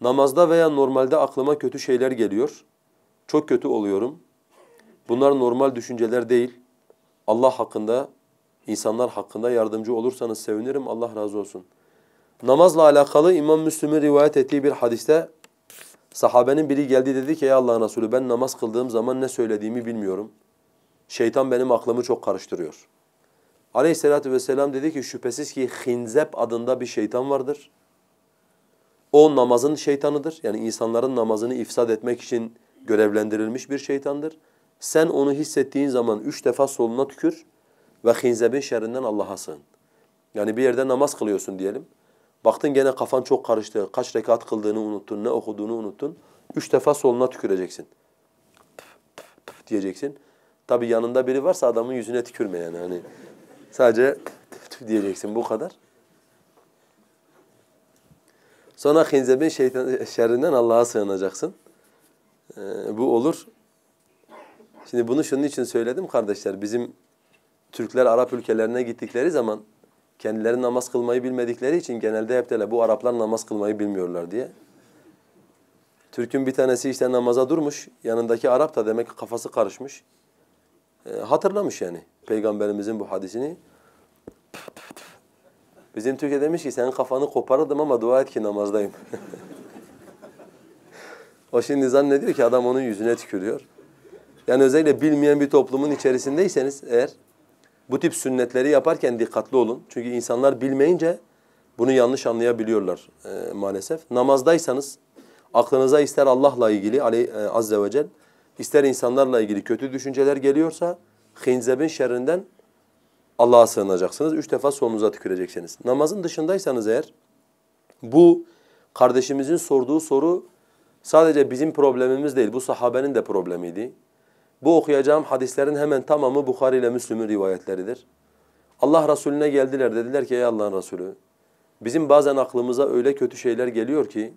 Namazda veya normalde aklıma kötü şeyler geliyor. Çok kötü oluyorum. Bunlar normal düşünceler değil. Allah hakkında, insanlar hakkında yardımcı olursanız sevinirim. Allah razı olsun. Namazla alakalı İmam Müslim'in rivayet ettiği bir hadiste sahabenin biri geldi dedi ki ey Allah Resulü ben namaz kıldığım zaman ne söylediğimi bilmiyorum. Şeytan benim aklımı çok karıştırıyor. Aleyhisselatü vesselam dedi ki şüphesiz ki Hinzep adında bir şeytan vardır. O namazın şeytanıdır. Yani insanların namazını ifsad etmek için görevlendirilmiş bir şeytandır. Sen onu hissettiğin zaman üç defa soluna tükür ve hinzebin şerrinden Allah'a sığın. Yani bir yerde namaz kılıyorsun diyelim. Baktın gene kafan çok karıştı. Kaç rekat kıldığını unuttun, ne okuduğunu unuttun. Üç defa soluna tüküreceksin. Püf, püf, püf diyeceksin. Tabi yanında biri varsa adamın yüzüne tükürme yani. Hani sadece tüf tüf diyeceksin bu kadar. Sonra Hinzeb'in şeytan, şerrinden Allah'a sığınacaksın. Ee, bu olur. Şimdi bunu şunun için söyledim kardeşler. Bizim Türkler Arap ülkelerine gittikleri zaman kendileri namaz kılmayı bilmedikleri için genelde hep de bu Araplar namaz kılmayı bilmiyorlar diye. Türk'ün bir tanesi işte namaza durmuş. Yanındaki Arap da demek ki kafası karışmış. E, hatırlamış yani peygamberimizin bu hadisini. Bizim Türkiye demiş ki senin kafanı koparırdım ama dua et ki namazdayım. o şimdi zannediyor ki adam onun yüzüne tükürüyor. Yani özellikle bilmeyen bir toplumun içerisindeyseniz eğer bu tip sünnetleri yaparken dikkatli olun. Çünkü insanlar bilmeyince bunu yanlış anlayabiliyorlar e, maalesef. Namazdaysanız aklınıza ister Allah'la ilgili Ali e, azze ve cel ister insanlarla ilgili kötü düşünceler geliyorsa hinzebin şerrinden Allah'a sığınacaksınız. Üç defa solunuza tüküreceksiniz. Namazın dışındaysanız eğer bu kardeşimizin sorduğu soru sadece bizim problemimiz değil. Bu sahabenin de problemiydi. Bu okuyacağım hadislerin hemen tamamı Bukhari ile Müslüm'ün rivayetleridir. Allah Resulüne geldiler dediler ki ey Allah'ın Resulü bizim bazen aklımıza öyle kötü şeyler geliyor ki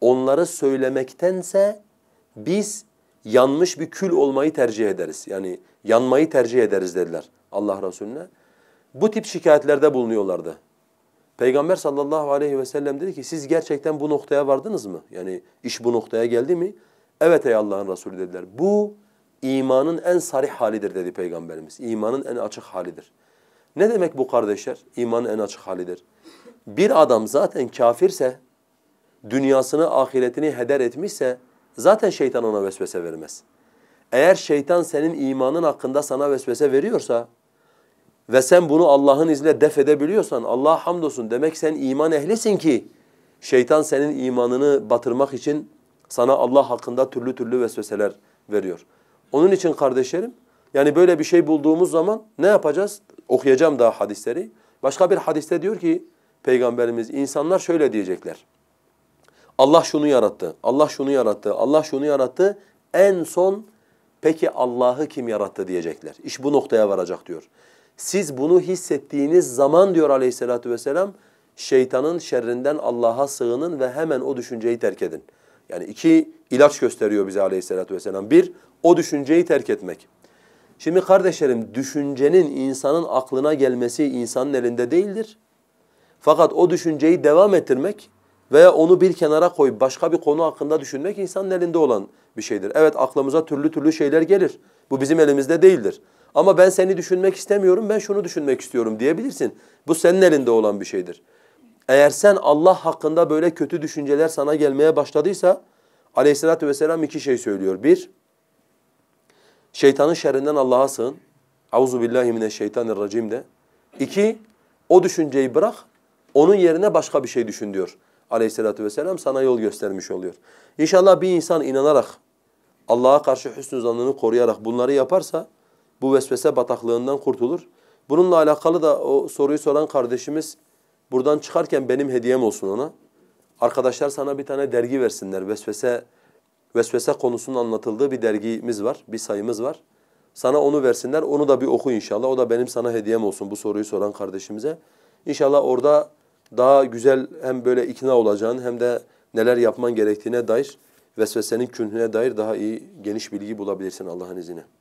onları söylemektense biz yanmış bir kül olmayı tercih ederiz. Yani yanmayı tercih ederiz dediler. Allah Resulüne. Bu tip şikayetlerde bulunuyorlardı. Peygamber sallallahu aleyhi ve sellem dedi ki siz gerçekten bu noktaya vardınız mı? Yani iş bu noktaya geldi mi? Evet ey Allah'ın Resulü dediler. Bu imanın en sarih halidir dedi Peygamberimiz. İmanın en açık halidir. Ne demek bu kardeşler? İmanın en açık halidir. Bir adam zaten kafirse, dünyasını, ahiretini heder etmişse zaten şeytan ona vesvese vermez. Eğer şeytan senin imanın hakkında sana vesvese veriyorsa ve sen bunu Allah'ın izniyle def edebiliyorsan Allah hamdolsun demek sen iman ehlisin ki şeytan senin imanını batırmak için sana Allah hakkında türlü türlü vesveseler veriyor. Onun için kardeşlerim yani böyle bir şey bulduğumuz zaman ne yapacağız? Okuyacağım daha hadisleri. Başka bir hadiste diyor ki Peygamberimiz insanlar şöyle diyecekler. Allah şunu yarattı, Allah şunu yarattı, Allah şunu yarattı. En son peki Allah'ı kim yarattı diyecekler. İş bu noktaya varacak diyor. Siz bunu hissettiğiniz zaman diyor aleyhissalatü vesselam şeytanın şerrinden Allah'a sığının ve hemen o düşünceyi terk edin. Yani iki ilaç gösteriyor bize aleyhissalatü vesselam. Bir, o düşünceyi terk etmek. Şimdi kardeşlerim düşüncenin insanın aklına gelmesi insanın elinde değildir. Fakat o düşünceyi devam ettirmek veya onu bir kenara koyup başka bir konu hakkında düşünmek insanın elinde olan bir şeydir. Evet aklımıza türlü türlü şeyler gelir. Bu bizim elimizde değildir. Ama ben seni düşünmek istemiyorum, ben şunu düşünmek istiyorum diyebilirsin. Bu senin elinde olan bir şeydir. Eğer sen Allah hakkında böyle kötü düşünceler sana gelmeye başladıysa aleyhissalatü vesselam iki şey söylüyor. Bir, şeytanın şerrinden Allah'a sığın. Auzu billahi mineşşeytanirracim de. İki, o düşünceyi bırak, onun yerine başka bir şey düşün diyor. Aleyhissalatü vesselam sana yol göstermiş oluyor. İnşallah bir insan inanarak, Allah'a karşı hüsnü zannını koruyarak bunları yaparsa bu vesvese bataklığından kurtulur. Bununla alakalı da o soruyu soran kardeşimiz buradan çıkarken benim hediyem olsun ona. Arkadaşlar sana bir tane dergi versinler. Vesvese vesvese konusunun anlatıldığı bir dergimiz var, bir sayımız var. Sana onu versinler. Onu da bir oku inşallah. O da benim sana hediyem olsun bu soruyu soran kardeşimize. İnşallah orada daha güzel hem böyle ikna olacağın hem de neler yapman gerektiğine dair vesvesenin künhüne dair daha iyi geniş bilgi bulabilirsin Allah'ın izniyle.